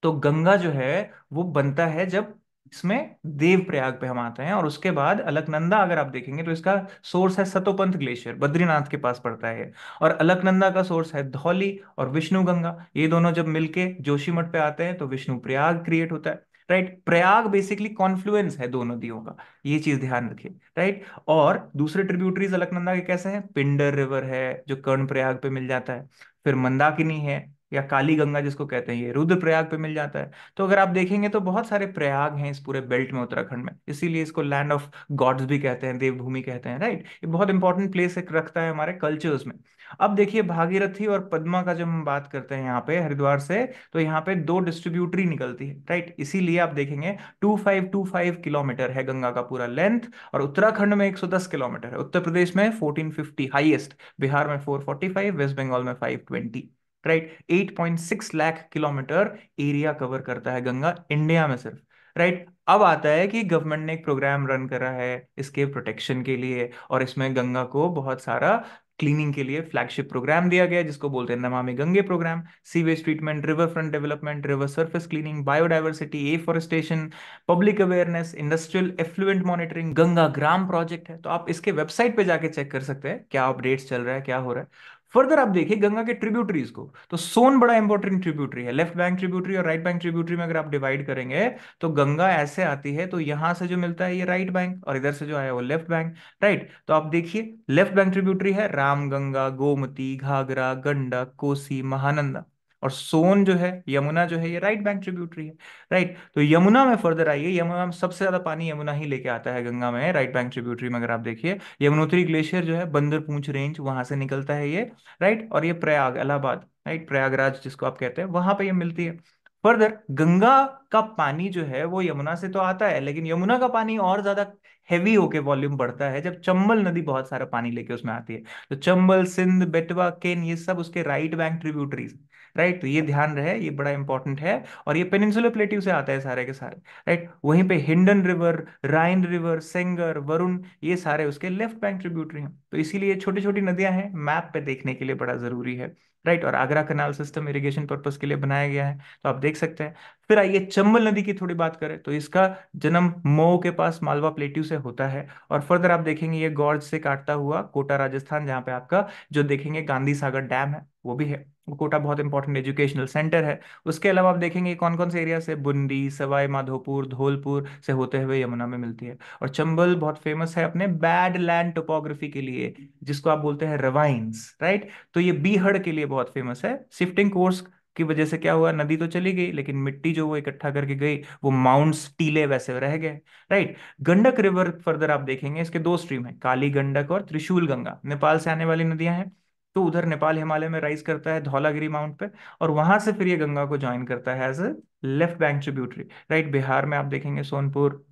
[SPEAKER 1] तो गंगा जो है वो बनता है जब इसमें देवप्रयाग पे हम आते हैं और उसके बाद अलकनंदा अगर आप देखेंगे तो इसका सोर्स है सतोपंथ ग्लेशियर बद्रीनाथ के पास पड़ता है और अलकनंदा का सोर्स है धौली और विष्णु गंगा ये दोनों जब मिलके जोशीमठ पे आते हैं तो विष्णु प्रयाग क्रिएट होता है राइट प्रयाग बेसिकली कॉन्फ्लुएंस है दोनों नदियों का ये चीज ध्यान रखिए राइट और दूसरे ट्रिब्यूटरीज अलकनंदा के कैसे हैं पिंडर रिवर है जो कर्ण प्रयाग पे मिल जाता है फिर मंदाकिनी है या काली गंगा जिसको कहते हैं ये रुद्रप्रयाग पे मिल जाता है तो अगर आप देखेंगे तो बहुत सारे प्रयाग हैं इस पूरे बेल्ट में उत्तराखंड में इसीलिए इसको लैंड ऑफ गॉड्स भी कहते हैं देवभूमि कहते हैं राइट ये बहुत इंपॉर्टेंट प्लेस रखता है हमारे कल्चर्स में अब देखिए भागीरथी और पद्मा का जब हम बात करते हैं यहाँ पे हरिद्वार से तो यहाँ पे दो डिस्ट्रीब्यूटरी निकलती है राइट इसीलिए आप देखेंगे two five two five kilometre है गंगा का पूरा लेंथ और उत्तराखंड में एक सौ दस किलोमीटर है उत्तर प्रदेश में फोर्टीन फिफ्टी हाइएस्ट बिहार में four forty five West Bengal में five twenty right 8.6 lakh kilometre area cover करता है गंगा इंडिया में सिर्फ राइट right? अब आता है कि गवर्नमेंट ने एक प्रोग्राम रन करा है इसके प्रोटेक्शन के लिए और इसमें गंगा को बहुत सारा क्लीनिंग के लिए फ्लैगशिप प्रोग्राम दिया गया जिसको बोलते हैं Namami Gange programme sewage treatment river front development river surface cleaning biodiversity afforestation public awareness industrial effluent monitoring Ganga Gram project है तो आप इसके वेबसाइट पे जाके चेक कर सकते हैं क्या अपडेट्स चल रहा है क्या हो रहा है फर्दर आप देखिए गंगा के ट्रिब्यूटरीज को तो सोन बड़ा इंपॉर्टेंट ट्रिब्यूटरी है लेफ्ट बैंक ट्रिब्यूटरी और राइट बैंक ट्रिब्यूटरी में अगर आप डिवाइड करेंगे तो गंगा ऐसे आती है तो यहां से जो मिलता है ये राइट बैंक और इधर से जो आया वो लेफ्ट बैंक राइट तो आप देखिए लेफ्ट बैंक ट्रिब्यूटरी है रामगंगा गोमती घाघरा गंडक कोसी महानंदा और सोन जो है यमुना जो है ये राइट बैंक ट्रिब्यूटरी है राइट तो यमुना में फर्दर आइए यमुना में सबसे ज्यादा पानी यमुना ही लेके आता है गंगा में राइट बैंक ट्रिब्यूटरी में अगर आप देखिए यमुनोत्री ग्लेशियर जो है बंदर पूछ रेंज वहां से निकलता है ये राइट और ये प्रयाग इलाहाबाद राइट प्रयागराज जिसको आप कहते हैं वहां पर यह मिलती है फर्दर गंगा का पानी जो है वो यमुना से तो आता है लेकिन यमुना का पानी और ज्यादा हैवी होके वॉल्यूम बढ़ता है जब चंबल नदी बहुत सारा पानी लेके उसमें आती है तो चंबल सिंध बेटवा केन ये सब उसके राइट बैंक ट्रिब्यूटरीज राइट तो ये ध्यान रहे ये बड़ा इंपॉर्टेंट है और ये पेनिनसुलर प्लेटिव से आता है सारे के सारे राइट वहीं पे हिंडन रिवर राइन रिवर सेंगर वरुण ये सारे उसके लेफ्ट बैंक ट्रिब्यूटरी हैं तो इसीलिए छोटी छोटी नदियां हैं मैप पे देखने के लिए बड़ा जरूरी है राइट और Agra canal system irrigation purpose के लिए बनाया गया है तो आप देख सकते हैं फिर आइए चंबल नदी की थोड़ी बात करें तो इसका जन्म मऊ के पास मालवा प्लेट्यू से होता है और फर्दर आप देखेंगे ये गौर से काटता हुआ कोटा राजस्थान जहां पे आपका जो देखेंगे गांधी सागर डैम है वो भी है कोटा बहुत इंपॉर्टेंट एजुकेशनल सेंटर है उसके अलावा आप देखेंगे कौन कौन से एरिया से बुंदी सवाई माधोपुर धौलपुर से होते हुए यमुना में मिलती है और चंबल बहुत फेमस है अपने बैड लैंड टोपोग्राफी के लिए जिसको आप बोलते हैं रवाइंस राइट तो ये बीहड़ के लिए बहुत फेमस है शिफ्टिंग कोर्स की वजह से क्या हुआ नदी तो चली गई लेकिन मिट्टी जो वो इकट्ठा करके गई वो माउंट टीले वैसे रह गए राइट गंडक रिवर फर्दर आप देखेंगे इसके दो स्ट्रीम है काली गंडक और त्रिशूल गंगा नेपाल से आने वाली नदियां हैं तो उधर नेपाल हिमालय में राइज करता है धौलागिरी माउंट पे और वहां से फिर ये गंगा को ज्वाइन करता है as a left bank tributary right Bihar में आप देखेंगे सोनपुर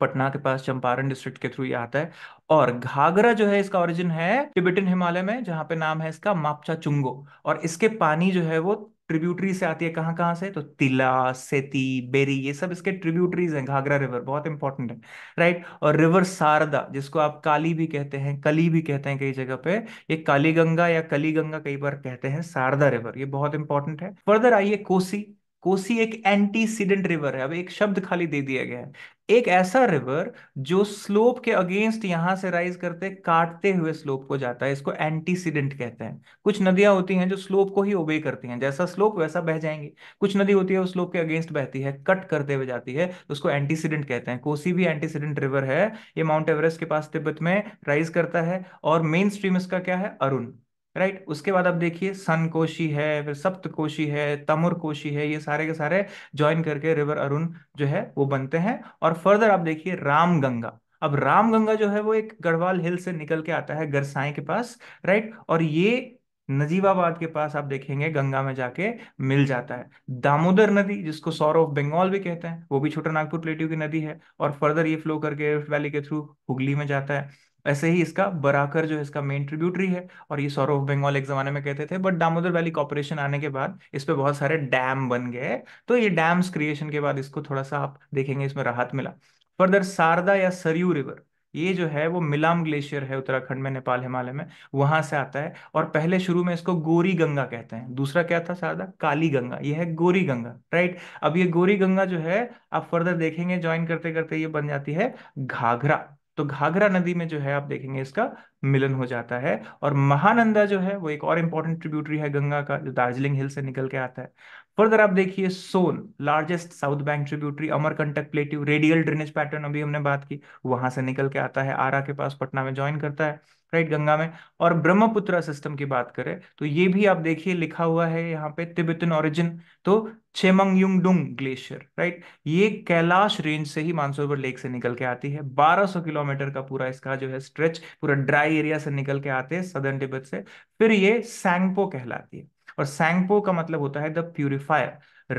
[SPEAKER 1] पटना के पास चंपारण डिस्ट्रिक्ट के थ्रू ये आता है और घाघरा जो है इसका ओरिजिन है टिबेटन हिमालय में जहां पे नाम है इसका मापचा चुंगो और इसके पानी जो है वो ट्रिब्यूटरी से आती है कहाँ कहाँ से तो तिला सेती बेरी ये सब इसके ट्रिब्यूटरीज हैं घाघरा रिवर बहुत इंपॉर्टेंट है राइट और रिवर शारदा जिसको आप काली भी कहते हैं कली भी कहते हैं कई जगह पे ये काली गंगा या कली गंगा कई बार कहते हैं शारदा रिवर ये बहुत इंपॉर्टेंट है फर्दर आइए कोसी कोसी एक एंटीसीडेंट रिवर है अब एक शब्द खाली दे दिया गया है एक ऐसा रिवर जो स्लोप के अगेंस्ट यहां से राइज करते काटते हुए स्लोप को जाता है इसको एंटीसीडेंट कहते हैं कुछ नदियां होती हैं जो स्लोप को ही ओबे करती हैं जैसा स्लोप वैसा बह जाएंगे कुछ नदी होती है वो स्लोप के अगेंस्ट बहती है कट करते हुए जाती है तो उसको एंटीसीडेंट कहते हैं कोसी भी एंटीसीडेंट रिवर है ये माउंट एवरेस्ट के पास तिब्बत में राइज करता है और मेन स्ट्रीम इसका क्या है अरुण राइट उसके बाद अब देखिए सन कोशी है फिर सप्तकोशी है तमुर कोशी है ये सारे के सारे ज्वाइन करके रिवर अरुण जो है वो बनते हैं और फर्दर आप देखिए रामगंगा अब रामगंगा जो है वो एक गढ़वाल हिल से निकल के आता है गरसाई के पास राइट और ये नजीबाबाद के पास आप देखेंगे गंगा में जाके मिल जाता है दामोदर नदी जिसको सौर ऑफ बंगाल भी कहते हैं वो भी छोटा नागपुर प्लेट्यू की नदी है और फर्दर ये फ्लो करके वैली के थ्रू हुगली में जाता है वैसे ही इसका बराकर जो इसका मेन ट्रिब्यूटरी है और ये सौर ऑफ बंगाल एक जमाने में कहते थे बट दामोदर वैली कॉपरेशन आने के बाद इस पर बहुत सारे डैम बन गए तो ये डैम्स क्रिएशन के बाद इसको थोड़ा सा आप देखेंगे इसमें राहत मिला फर्दर शारदा या सरयू रिवर ये जो है वो मिलाम ग्लेशियर है उत्तराखंड में नेपाल हिमालय में वहां से आता है और पहले शुरू में इसको गोरी गंगा कहते हैं दूसरा क्या था शारदा काली गंगा ये है गोरी गंगा राइट अब ये गोरी गंगा जो है आप फर्दर देखेंगे ज्वाइन करते करते ये बन जाती है घाघरा तो घाघरा नदी में जो है आप देखेंगे इसका मिलन हो जाता है और महानंदा जो है वो एक और इंपॉर्टेंट ट्रिब्यूटरी है गंगा का जो दार्जिलिंग हिल से निकल के आता है फर्दर आप देखिए Son largest south bank tributary Amarkantak plateau radial drainage pattern अभी हमने बात की वहां से निकल के आता है आरा के पास पटना में ज्वाइन करता है राइट गंगा में और ब्रह्मपुत्र सिस्टम की बात करें तो ये भी आप देखिए लिखा हुआ है यहाँ पे तिब्बतन ओरिजिन तो छेमंगयुंगडुंग ग्लेशियर राइट ये कैलाश रेंज से ही मानसोवर लेक से निकल के आती है 1200 किलोमीटर का पूरा इसका जो है स्ट्रेच पूरा ड्राई एरिया से निकल के आते हैं सदर्न तिब्बत से फिर ये सैंगपो कहलाती है और सैंगपो का मतलब होता है द प्यूरिफायर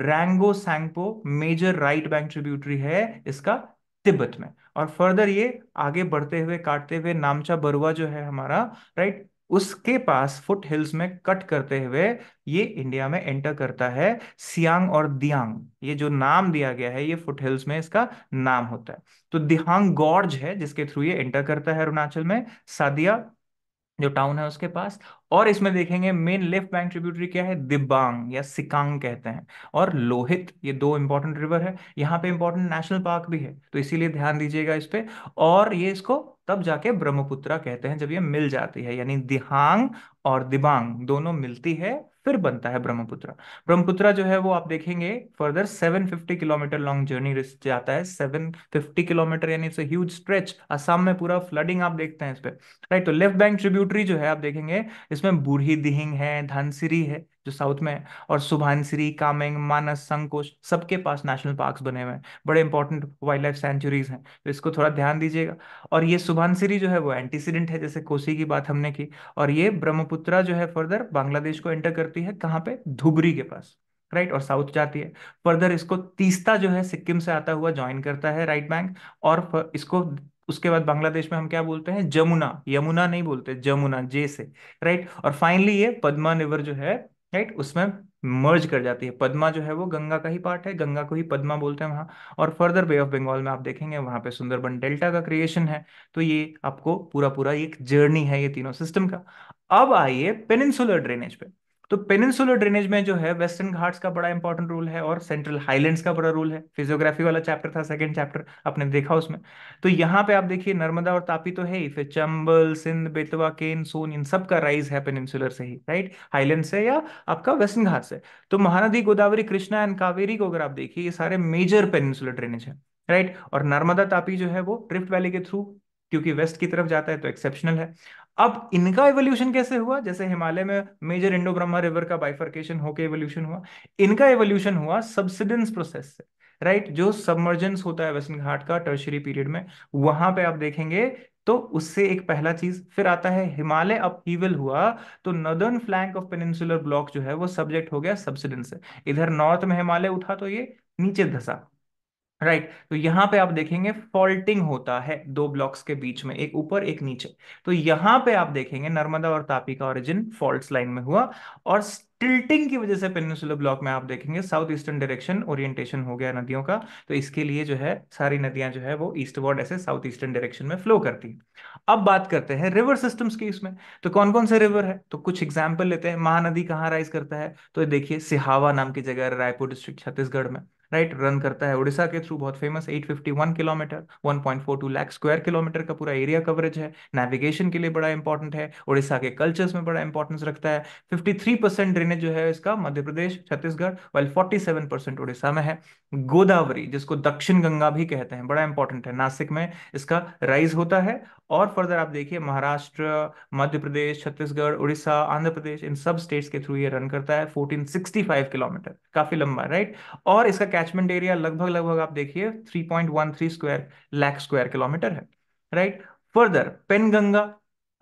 [SPEAKER 1] रैंगो Tsangpo major right bank tributary है इसका तिब्बत में और फर्दर ये आगे बढ़ते हुए काटते हुए नामचा बरुआ जो है हमारा राइट उसके पास फुट हिल्स में कट करते हुए ये इंडिया में एंटर करता है सियांग और दियांग ये जो नाम दिया गया है ये फुट हिल्स में इसका नाम होता है तो दिहांग गॉर्ज है जिसके थ्रू ये एंटर करता है अरुणाचल में सादिया जो टाउन है उसके पास और इसमें देखेंगे मेन लेफ्ट बैंक ट्रिब्यूटरी क्या है दिबांग या सिकांग कहते हैं और लोहित ये दो इंपॉर्टेंट रिवर है यहाँ पे इंपॉर्टेंट नेशनल पार्क भी है तो इसीलिए ध्यान दीजिएगा इस पर और ये इसको तब जाके ब्रह्मपुत्रा कहते हैं जब ये मिल जाती है यानी दिहांग और दिबांग दोनों मिलती है फिर बनता है ब्रह्मपुत्र ब्रह्मपुत्र जो है वो आप देखेंगे फर्दर 750 किलोमीटर लॉन्ग जर्नी जाता है 750 किलोमीटर यानी इट्स ह्यूज स्ट्रेच असम में पूरा फ्लडिंग आप देखते हैं इस पर राइट तो लेफ्ट बैंक ट्रिब्यूटरी जो है आप देखेंगे इसमें जिसमें बूढ़ी दिहिंग है धनसिरी है जो साउथ में है और सुभानसिरी कामेंग मानस संकोच सबके पास नेशनल पार्क्स बने हुए हैं बड़े इंपॉर्टेंट वाइल्ड लाइफ सेंचुरीज हैं तो इसको थोड़ा ध्यान दीजिएगा और ये सुभानसिरी जो है वो एंटीसीडेंट है जैसे कोसी की बात हमने की और ये ब्रह्मपुत्रा जो है फर्दर बांग्लादेश को एंटर करती है कहाँ पे धुबरी के पास राइट और साउथ जाती है फर्दर इसको तीस्ता जो है सिक्किम से आता हुआ ज्वाइन करता है राइट बैंक और इसको उसके बाद बांग्लादेश में हम क्या बोलते हैं जमुना यमुना नहीं बोलते जमुना जे से राइट और फाइनली ये पद्मा रिवर जो है राइट उसमें मर्ज कर जाती है पद्मा जो है वो गंगा का ही पार्ट है गंगा को ही पद्मा बोलते हैं वहां और फर्दर बे ऑफ बंगाल में आप देखेंगे वहां पे सुंदरबन डेल्टा का क्रिएशन है तो ये आपको पूरा पूरा एक जर्नी है ये तीनों सिस्टम का अब आइए पेनिनसुलर ड्रेनेज पे तो पेनिनसुलर ड्रेनेज में जो है वेस्टर्न घाट्स का बड़ा इंपॉर्टेंट रोल है और सेंट्रल हाईलैंड्स का बड़ा रोल है फिजियोग्राफी वाला चैप्टर था सेकंड चैप्टर आपने देखा उसमें तो यहाँ पे आप देखिए नर्मदा और तापी तो है ही फिर चंबल सिंध बेतवा केन सोन इन सब का राइज है पेनिनसुलर से ही राइट हाईलैंड से या आपका वेस्टर्न घाट से तो महानदी गोदावरी कृष्णा एंड कावेरी को अगर आप देखिए ये सारे मेजर पेनिनसुलर ड्रेनेज है राइट और नर्मदा तापी जो है वो ड्रिफ्ट वैली के थ्रू क्योंकि वेस्ट की तरफ जाता है तो एक्सेप्शनल है अब इनका एवोल्यूशन कैसे हुआ जैसे हिमालय में मेजर इंडो ब्रह्मा रिवर का बाइफर्केशन होकर एवोल्यूशन हुआ इनका एवोल्यूशन हुआ सब्सिडेंस प्रोसेस से राइट जो सबमर्जेंस होता है वेस्टर्न घाट का टर्शरी पीरियड में वहां पे आप देखेंगे तो उससे एक पहला चीज फिर आता है हिमालय अपहीवल हुआ तो northern flank of peninsular block जो है वो सब्जेक्ट हो गया सब्सिडेंस से इधर नॉर्थ में हिमालय उठा तो ये नीचे धसा राइट right. तो यहां पे आप देखेंगे फॉल्टिंग होता है दो ब्लॉक्स के बीच में एक ऊपर एक नीचे तो यहां पे आप देखेंगे नर्मदा और तापी का ओरिजिन फॉल्ट लाइन में हुआ और टिल्टिंग की वजह से पेनिसुलर ब्लॉक में आप देखेंगे साउथ ईस्टर्न डायरेक्शन ओरिएंटेशन हो गया नदियों का तो इसके लिए जो है सारी नदियां जो है वो ईस्ट ईस्टवर्ड ऐसे साउथ ईस्टर्न डायरेक्शन में फ्लो करती हैं अब बात करते हैं रिवर सिस्टम्स की इसमें तो कौन कौन से रिवर है तो कुछ एग्जाम्पल लेते हैं महानदी कहाँ राइज करता है तो देखिए सिहावा नाम की जगह रायपुर डिस्ट्रिक्ट छत्तीसगढ़ में राइट रन करता है उड़ीसा के थ्रू बहुत famous 851 kilometre 1.42 lakh square kilometre का पूरा एरिया कवरेज है नेविगेशन के लिए बड़ा इंपॉर्टेंट है उड़ीसा के कल्चर्स में बड़ा इंपॉर्टेंस रखता है 53 परसेंट ड्रेनेज जो है इसका मध्य प्रदेश छत्तीसगढ़ वाइल 47 परसेंट उड़ीसा में है गोदावरी जिसको दक्षिण गंगा भी कहते हैं बड़ा इंपॉर्टेंट है नासिक में इसका राइज होता है और फर्दर आप देखिए महाराष्ट्र मध्य प्रदेश छत्तीसगढ़ उड़ीसा आंध्र प्रदेश इन सब स्टेट्स के थ्रू ये रन करता है 1465 किलोमीटर काफी लंबा राइट और इसका कैचमेंट एरिया लगभग लगभग आप देखिए 3.13 स्क्वायर लाख स्क्वायर किलोमीटर है राइट फर्दर पेनगंगा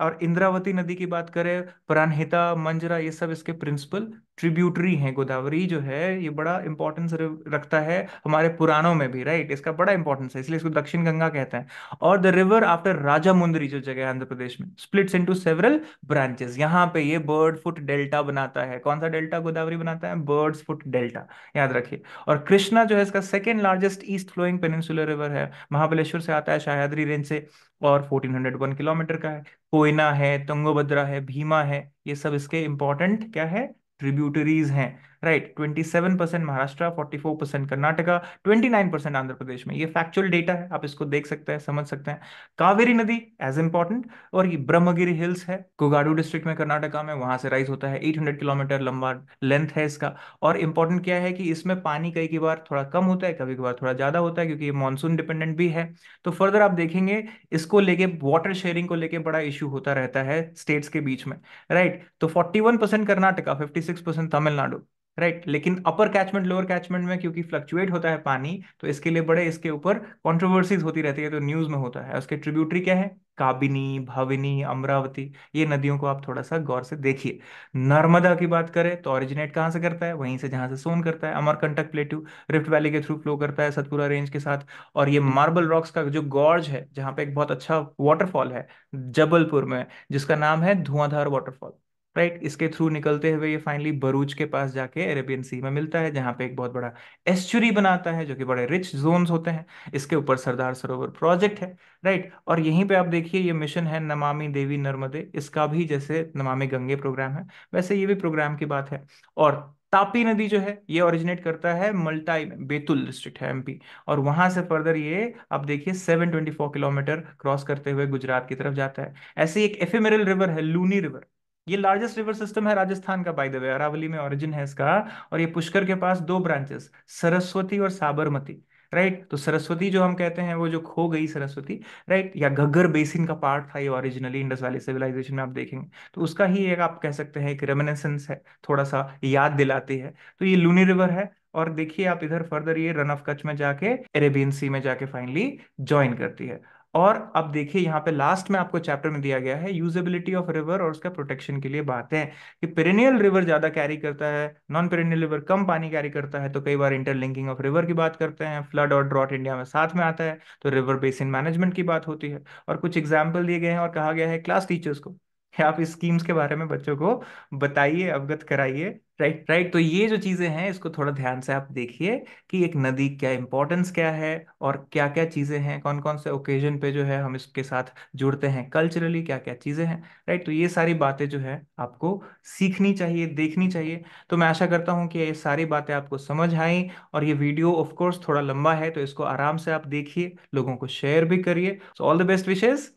[SPEAKER 1] और इंद्रावती नदी की बात करें प्राणहिता मंजरा ये सब इसके प्रिंसिपल ट्रिब्यूटरी हैं गोदावरी जो है ये बड़ा इंपॉर्टेंस रखता है हमारे पुराणों में भी राइट इसका बड़ा इंपॉर्टेंस है इसलिए इसको दक्षिण गंगा कहते हैं और द रिवर आफ्टर राजा मुंदरी जो जगह है आंध्र प्रदेश में स्प्लिट्स इनटू सेवरल ब्रांचेस यहाँ पे ये बर्ड फुट डेल्टा बनाता है कौन सा डेल्टा गोदावरी बनाता है बर्ड्स फुट डेल्टा याद रखिए और कृष्णा जो है इसका second largest east flowing peninsular river है महाबलेश्वर से आता है शाहयाद्री रेंज से और 1401 किलोमीटर का है कोयना है तुंगभद्रा है भीमा है ये सब इसके इंपॉर्टेंट क्या है ट्रिब्यूटरीज हैं right twenty seven percent Maharashtra forty four percent Karnataka twenty nine percent Andhra Pradesh में ये फैक्चुअल डेटा है आप इसको देख सकते हैं समझ सकते हैं कावेरी नदी एज इंपॉर्टेंट और ये ब्रह्मगिरी हिल्स है कुगाडू डिस्ट्रिक्ट में कर्नाटका में वहां से राइज होता है एट हंड्रेड किलोमीटर लंबा लेंथ है इसका और इंपॉर्टेंट क्या है कि इसमें पानी कई बार थोड़ा कम होता है कभी कभार थोड़ा ज्यादा होता है क्योंकि ये मानसून डिपेंडेंट भी है तो फर्दर आप देखेंगे इसको लेके वाटर शेयरिंग को लेके बड़ा इशू होता रहता है स्टेट्स के बीच में राइट तो forty one percent Karnataka fifty six percent Tamil Nadu right right? लेकिन अपर कैचमेंट लोअर कैचमेंट में क्योंकि फ्लक्चुएट होता है पानी तो इसके लिए बड़े इसके ऊपर कंट्रोवर्सीज होती रहती है तो न्यूज में होता है उसके ट्रिब्यूटरी क्या है काबिनी भविनी अमरावती ये नदियों को आप थोड़ा सा गौर से देखिए नर्मदा की बात करें तो ओरिजिनेट कहाँ से करता है वहीं से जहां से सोन करता है अमरकंटक प्लेट्यू रिफ्ट वैली के थ्रू फ्लो करता है सतपुरा रेंज के साथ और ये मार्बल रॉक्स का जो गॉर्ज है जहाँ पे एक बहुत अच्छा वाटरफॉल है जबलपुर में जिसका नाम है धुआंधार वाटरफॉल राइट इसके थ्रू निकलते हुए ये फाइनली बरूच के पास जाके अरेबियन सी में मिलता है जहाँ पे एक बहुत बड़ा एस्चुरी बनाता है जो कि बड़े रिच जोन्स होते हैं इसके ऊपर सरदार सरोवर प्रोजेक्ट है राइट और यहीं पे आप देखिए ये मिशन है नमामि देवी नर्मदे इसका भी जैसे नमामि गंगे प्रोग्राम है वैसे ये भी प्रोग्राम की बात है और तापी नदी जो है ये ओरिजिनेट करता है मल्टाई में बेतुल डिस्ट्रिक्ट है एमपी और वहां से फर्दर ये आप देखिए 724 किलोमीटर क्रॉस करते हुए गुजरात की तरफ जाता है ऐसे एक एफेमेरल रिवर है लूनी रिवर ये लार्जेस्ट रिवर सिस्टम है राजस्थान का बाय द वे अरावली में ओरिजिन है इसका और ये पुष्कर के पास दो ब्रांचेस सरस्वती और साबरमती राइट तो सरस्वती जो हम कहते हैं वो जो खो गई सरस्वती राइट या घग्गर बेसिन का पार्ट था ये ओरिजिनली इंडस वैली सिविलाइजेशन में आप देखेंगे तो उसका ही एक आप कह सकते हैं एक रेमिनेसेंस है थोड़ा सा याद दिलाती है तो ये लूनी रिवर है और देखिए आप इधर फर्दर ये रन ऑफ कच में जाके अरेबियन सी में जाके फाइनली ज्वाइन करती है और अब देखिए यहाँ पे लास्ट में आपको चैप्टर में दिया गया है यूजेबिलिटी ऑफ रिवर और उसका प्रोटेक्शन के लिए बातें कि पेरेनियल रिवर ज्यादा कैरी करता है नॉन पेरेनियल रिवर कम पानी कैरी करता है तो कई बार इंटरलिंकिंग ऑफ रिवर की बात करते हैं फ्लड और ड्रॉट इंडिया में साथ में आता है तो रिवर बेसिन मैनेजमेंट की बात होती है और कुछ एग्जाम्पल दिए गए हैं और कहा गया है क्लास टीचर्स को आप इस स्कीम्स के बारे में बच्चों को बताइए अवगत कराइए राइट राइट तो ये जो चीज़ें हैं इसको थोड़ा ध्यान से आप देखिए कि एक नदी क्या इंपॉर्टेंस क्या है और क्या क्या चीज़ें हैं कौन कौन से ओकेजन पे जो है हम इसके साथ जुड़ते हैं कल्चरली क्या क्या चीज़ें हैं राइट तो ये सारी बातें जो है आपको सीखनी चाहिए देखनी चाहिए तो मैं आशा करता हूँ कि ये सारी बातें आपको समझ आई और ये वीडियो ऑफकोर्स थोड़ा लंबा है तो इसको आराम से आप देखिए लोगों को शेयर भी करिए so all the best wishes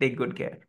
[SPEAKER 1] take good care